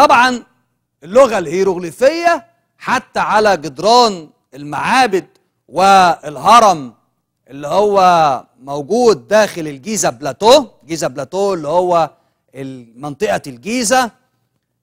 طبعا اللغة الهيروغليفية حتى على جدران المعابد والهرم اللي هو موجود داخل الجيزة بلاتو جيزة بلاتو اللي هو منطقة الجيزة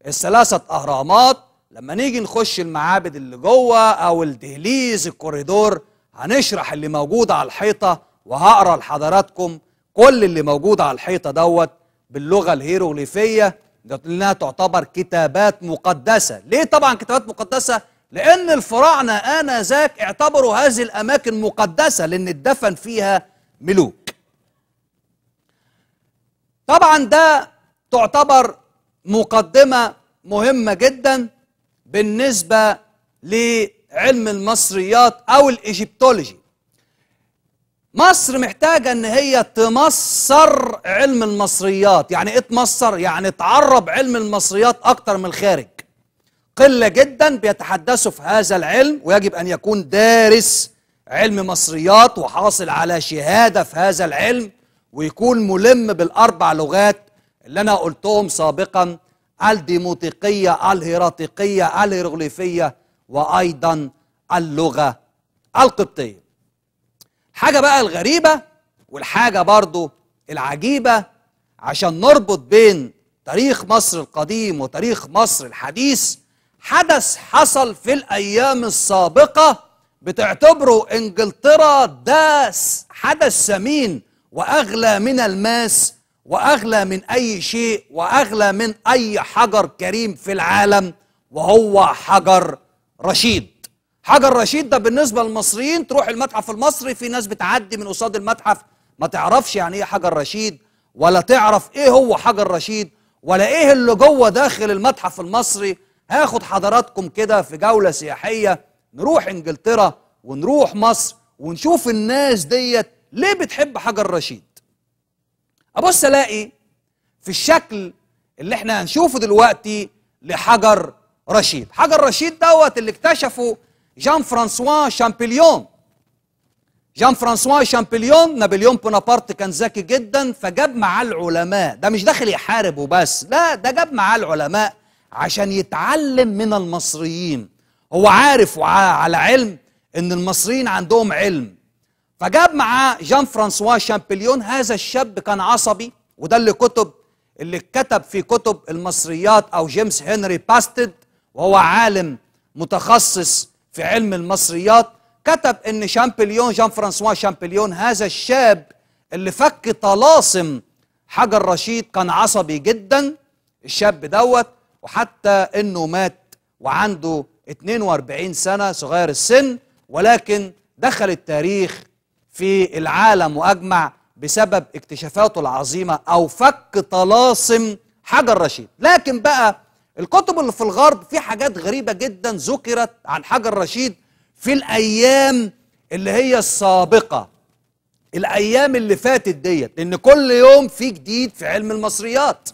الثلاثة أهرامات لما نيجي نخش المعابد اللي جوه أو الدهليز الكوريدور هنشرح اللي موجود على الحيطة وهقرأ لحضراتكم كل اللي موجود على الحيطة دوت باللغة الهيروغليفية لأنها تعتبر كتابات مقدسة ليه طبعا كتابات مقدسة؟ لأن الفراعنة آنذاك اعتبروا هذه الأماكن مقدسة لأن اتدفن فيها ملوك طبعا ده تعتبر مقدمة مهمة جدا بالنسبة لعلم المصريات أو الإيجيبتولوجي مصر محتاجة ان هي تمصر علم المصريات يعني ايه تمصر؟ يعني تعرب علم المصريات اكتر من الخارج قلة جدا بيتحدثوا في هذا العلم ويجب ان يكون دارس علم مصريات وحاصل على شهادة في هذا العلم ويكون ملم بالاربع لغات اللي انا قلتهم سابقا الديموتيقية الهيراتيقية الهيروغليفية وايضا اللغة القبطية حاجة بقى الغريبة والحاجة برضو العجيبة عشان نربط بين تاريخ مصر القديم وتاريخ مصر الحديث حدث حصل في الأيام السابقة بتعتبره إنجلترا ده حدث ثمين وأغلى من الماس وأغلى من أي شيء وأغلى من أي حجر كريم في العالم وهو حجر رشيد حجر رشيد ده بالنسبه للمصريين تروح المتحف المصري في ناس بتعدي من قصاد المتحف ما تعرفش يعني ايه حجر رشيد ولا تعرف ايه هو حجر رشيد ولا ايه اللي جوه داخل المتحف المصري هاخد حضراتكم كده في جوله سياحيه نروح انجلترا ونروح مصر ونشوف الناس ديت ليه بتحب حجر رشيد ابص الاقي في الشكل اللي احنا هنشوفه دلوقتي لحجر رشيد حجر رشيد دوت اللي اكتشفه جان فرانسوا شامبليون جان فرانسوا شامبليون نابليون بونابرت كان ذكي جدا فجاب معاه العلماء ده مش داخل يحارب وبس لا ده جاب معاه العلماء عشان يتعلم من المصريين هو عارف وعلى علم ان المصريين عندهم علم فجاب معاه جان فرانسوا شامبليون هذا الشاب كان عصبي وده اللي كتب اللي اتكتب في كتب المصريات او جيمس هنري باستد وهو عالم متخصص في علم المصريات كتب ان شامبليون جان فرانسوا شامبليون هذا الشاب اللي فك طلاسم حجر رشيد كان عصبي جدا الشاب دوت وحتى انه مات وعنده 42 سنة صغير السن ولكن دخل التاريخ في العالم وأجمع بسبب اكتشافاته العظيمة أو فك طلاسم حجر رشيد لكن بقى الكتب اللي في الغرب في حاجات غريبة جدا ذكرت عن حجر رشيد في الأيام اللي هي السابقة الأيام اللي فاتت ديت لأن كل يوم في جديد في علم المصريات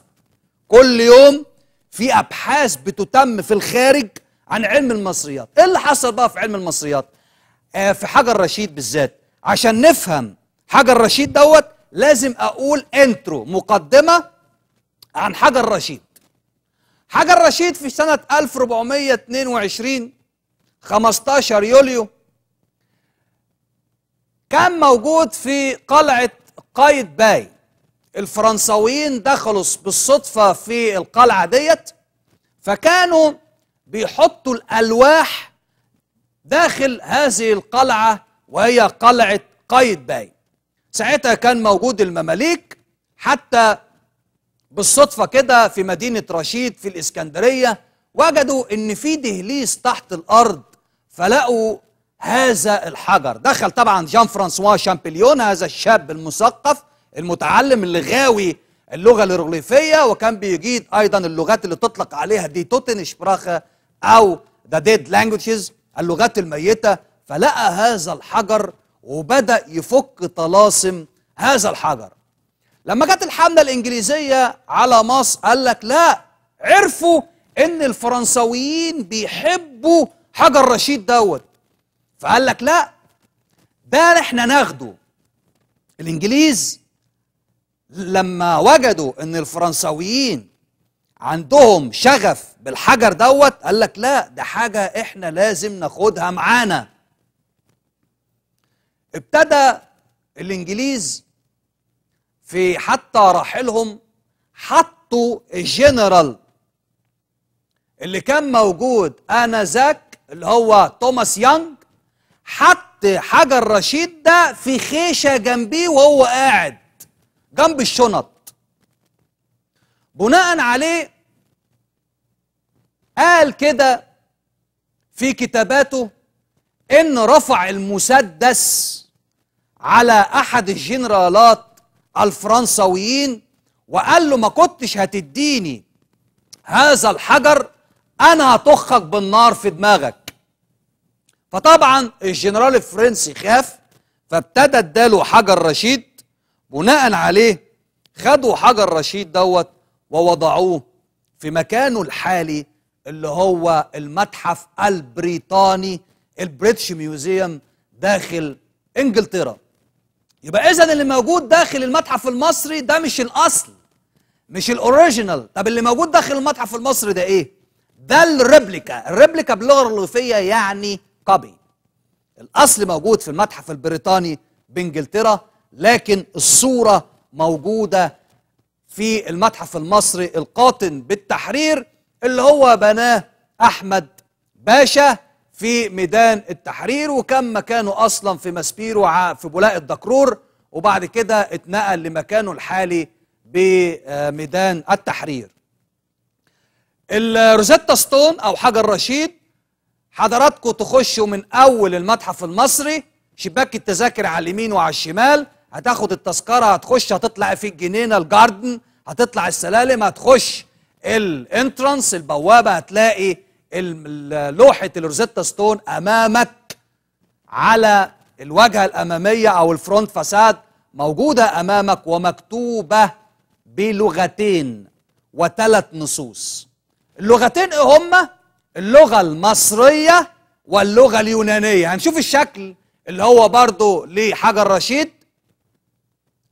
كل يوم في أبحاث بتتم في الخارج عن علم المصريات إيه اللي حصل بقى في علم المصريات آه في حجر رشيد بالذات عشان نفهم حجر رشيد دوت لازم أقول انترو مقدمة عن حجر رشيد حجر رشيد في سنة 1422 15 يوليو كان موجود في قلعة قايد باي الفرنساويين دخلوا بالصدفة في القلعة ديت فكانوا بيحطوا الألواح داخل هذه القلعة وهي قلعة قايد باي ساعتها كان موجود المماليك حتى بالصدفة كده في مدينة رشيد في الإسكندرية وجدوا إن في دهليز تحت الأرض فلقوا هذا الحجر دخل طبعا جان فرانسوا شامبليون هذا الشاب المثقف المتعلم اللي غاوي اللغة الهيروغليفية وكان بيجيد أيضا اللغات اللي تطلق عليها دي توتن شبراخة أو ذا ديد لانجوجز اللغات الميتة فلقى هذا الحجر وبدأ يفك طلاسم هذا الحجر لما جت الحملة الإنجليزية على مصر قال لك لا عرفوا إن الفرنساويين بيحبوا حجر رشيد دوت فقال لك لا ده احنا ناخده الإنجليز لما وجدوا إن الفرنساويين عندهم شغف بالحجر دوت قال لك لا ده حاجة احنا لازم ناخدها معانا ابتدى الإنجليز في حتى رحلهم حطوا الجنرال اللي كان موجود آنذاك اللي هو توماس يانج حط حجر رشيد ده في خيشه جنبيه وهو قاعد جنب الشنط بناء عليه قال كده في كتاباته ان رفع المسدس على احد الجنرالات الفرنساويين وقال له ما كنتش هتديني هذا الحجر انا هطخك بالنار في دماغك فطبعا الجنرال الفرنسي خاف فابتدى اداله حجر رشيد بناء عليه خدوا حجر رشيد دوت ووضعوه في مكانه الحالي اللي هو المتحف البريطاني البريتش ميوزيوم داخل انجلترا يبقى اذا اللي موجود داخل المتحف المصري ده مش الاصل مش الاوريجينال طب اللي موجود داخل المتحف المصري ده ايه ده الريبليكا الريبليكا باللغه الرغيفيه يعني كوبي الاصل موجود في المتحف البريطاني بانجلترا لكن الصوره موجوده في المتحف المصري القاطن بالتحرير اللي هو بناه احمد باشا في ميدان التحرير وكان مكانه أصلا في ماسبيرو في بولاق الدكرور وبعد كده اتنقل لمكانه الحالي بميدان التحرير الروزيتا ستون أو حجر رشيد حضراتكم تخشوا من أول المتحف المصري شباك التذاكر على اليمين وعلى الشمال هتاخد التذكرة هتخش هتطلع في الجنينة الجاردن هتطلع السلالم هتخش الانترانس البوابة هتلاقي لوحه الروزيتا ستون امامك على الواجهه الاماميه او الفرونت فاساد موجوده امامك ومكتوبه بلغتين وثلاث نصوص اللغتين ايه هما اللغه المصريه واللغه اليونانيه هنشوف الشكل اللي هو برضه لحجر رشيد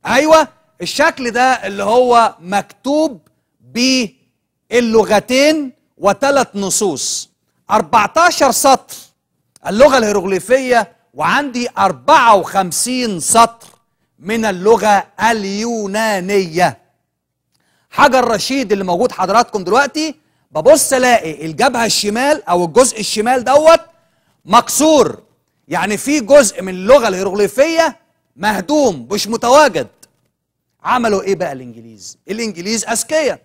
ايوه الشكل ده اللي هو مكتوب باللغتين وثلاث نصوص 14 سطر اللغة الهيروغليفية وعندي 54 سطر من اللغة اليونانية حجر رشيد اللي موجود حضراتكم دلوقتي ببص الاقي الجبهة الشمال او الجزء الشمال دوت مكسور يعني في جزء من اللغة الهيروغليفية مهدوم مش متواجد عملوا ايه بقى الانجليز الانجليز اذكياء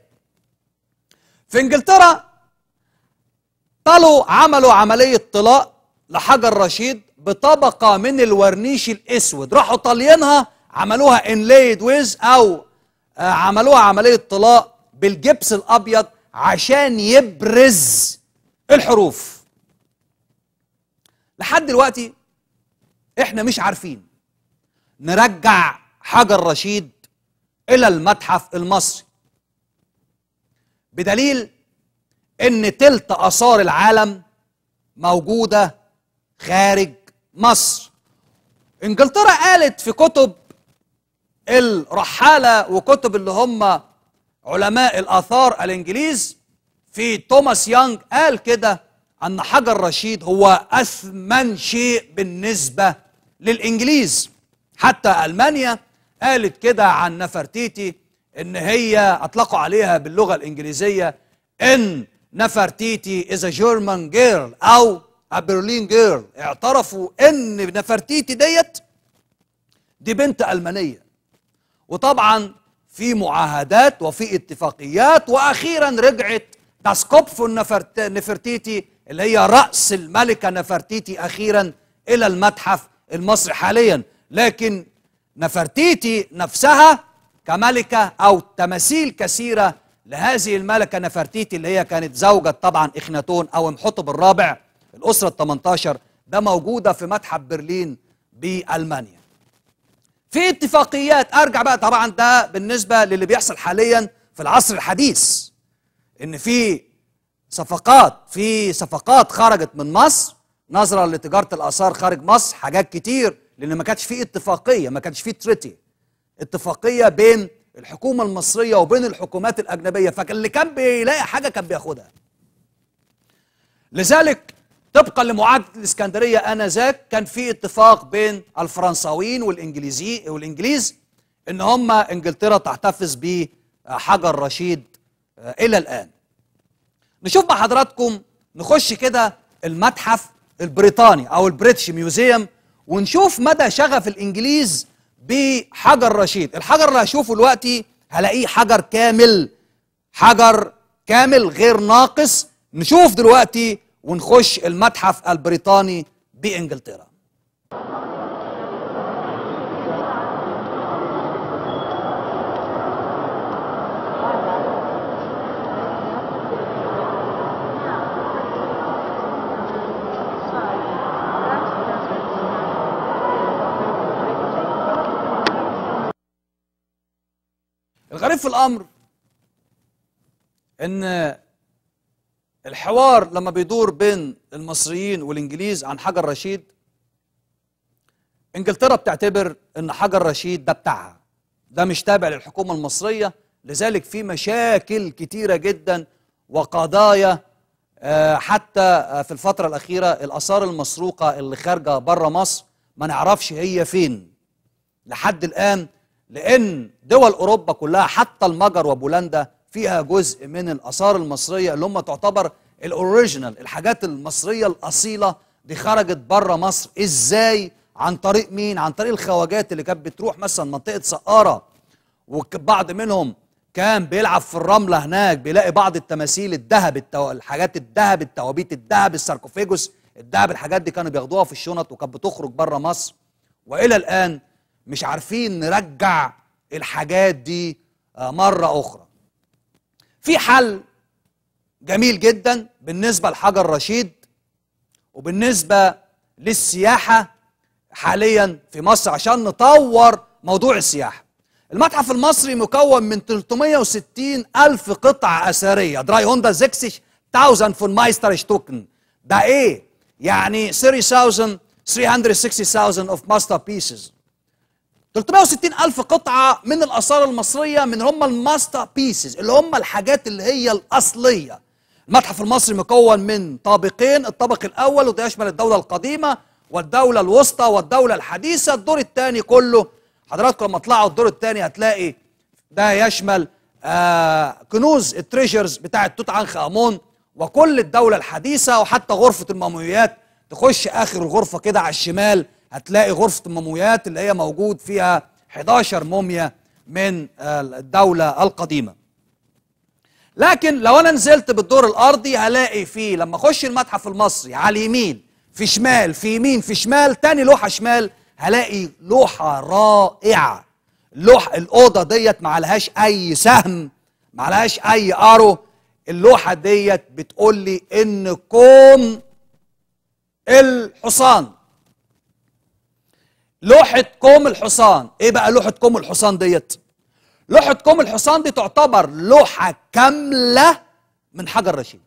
في انجلترا بطلوا عملوا عملية طلاء لحجر رشيد بطبقة من الورنيش الأسود راحوا طالينها عملوها انليد ويز أو آه، عملوها عملية طلاء بالجبس الأبيض عشان يبرز الحروف لحد دلوقتي احنا مش عارفين نرجع حجر رشيد إلى المتحف المصري بدليل ان تلت اثار العالم موجوده خارج مصر انجلترا قالت في كتب الرحاله وكتب اللي هم علماء الاثار الانجليز في توماس يانج قال كده ان حجر رشيد هو اثمن شيء بالنسبه للانجليز حتى المانيا قالت كده عن نفرتيتي ان هي اطلقوا عليها باللغه الانجليزيه ان نفرتيتي از ا جيرمان جيرل او ا برلين جيرل اعترفوا ان نفرتيتي ديت دي بنت المانيه وطبعا في معاهدات وفي اتفاقيات واخيرا رجعت تاسكوبفو نفرتيتي اللي هي راس الملكه نفرتيتي اخيرا الى المتحف المصري حاليا لكن نفرتيتي نفسها كملكه او تماثيل كثيره لهذه الملكة نفرتيتي اللي هي كانت زوجة طبعا إخناتون أو امحطب الرابع الأسرة ال 18 ده موجودة في متحف برلين بألمانيا في اتفاقيات أرجع بقى طبعا ده بالنسبة للي بيحصل حاليا في العصر الحديث إن في صفقات في صفقات خرجت من مصر نظرا لتجارة الآثار خارج مصر حاجات كتير لأن ما كانش في اتفاقية ما كانش في تريتي اتفاقية بين الحكومه المصريه وبين الحكومات الاجنبيه فاللي كان بيلاقي حاجه كان بياخدها لذلك طبقا لمعاهده الاسكندريه انذاك كان في اتفاق بين الفرنساويين والانجليزي والانجليز ان هما انجلترا تحتفظ بحجر رشيد آه، الى الان نشوف مع حضراتكم نخش كده المتحف البريطاني او البريتش ميوزيوم ونشوف مدى شغف الانجليز بحجر رشيد الحجر اللي هشوفه دلوقتي هلاقيه حجر كامل حجر كامل غير ناقص نشوف دلوقتي ونخش المتحف البريطاني بانجلترا الغريب في الأمر إن الحوار لما بيدور بين المصريين والإنجليز عن حجر رشيد إنجلترا بتعتبر إن حجر رشيد ده بتاعها ده مش تابع للحكومة المصرية لذلك في مشاكل كتيرة جدا وقضايا آه، حتى في الفترة الأخيرة الآثار المسروقة اللي خارجة بره مصر ما نعرفش هي فين لحد الآن لأن دول أوروبا كلها حتى المجر وبولندا فيها جزء من الآثار المصرية اللي هم تعتبر الأوريجينال الحاجات المصرية الأصيلة دي خرجت بره مصر إزاي عن طريق مين عن طريق الخواجات اللي كانت بتروح مثلا منطقة سقارة وبعض منهم كان بيلعب في الرملة هناك بيلاقي بعض التماثيل الذهب التو... الحاجات الذهب التوابيت الذهب الساركوفيجوس الذهب الحاجات دي كانوا بياخدوها في الشنط وكانت بتخرج بره مصر والى الان مش عارفين نرجع الحاجات دي آه، مرة أخرى في حل جميل جدا بالنسبة لحجر رشيد وبالنسبة للسياحة حاليا في مصر عشان نطور موضوع السياحة المتحف المصري مكون من 360 ألف قطعة أثرية دراي هوندا زكسش تاوزن فون مايستر شتوكن ده إيه؟ يعني 30,000 360,000 of masterpieces 360 ألف قطعة من الآثار المصرية من هم الماستر بيسز اللي هم الحاجات اللي هي الأصلية المتحف المصري مكون من طابقين الطابق الأول وده يشمل الدولة القديمة والدولة الوسطى والدولة الحديثة الدور الثاني كله حضراتكم لما تطلعوا الدور الثاني هتلاقي ده يشمل آه كنوز التريجرز بتاعة توت عنخ آمون وكل الدولة الحديثة وحتى غرفة المومياوات تخش آخر الغرفة كده على الشمال هتلاقي غرفه المومويات اللي هي موجود فيها 11 موميا من الدوله القديمه لكن لو انا نزلت بالدور الارضي هلاقي فيه لما اخش المتحف المصري على اليمين في شمال في يمين في شمال تاني لوحه شمال هلاقي لوحه رائعه لوح الاوضه ديت ما عليهاش اي سهم ما عليهاش اي ارو اللوحه ديت بتقول لي ان كوم الحصان لوحة كوم الحصان ايه بقى لوحة كوم الحصان ديت لوحة كوم الحصان دي تعتبر لوحة كاملة من حجر رشيد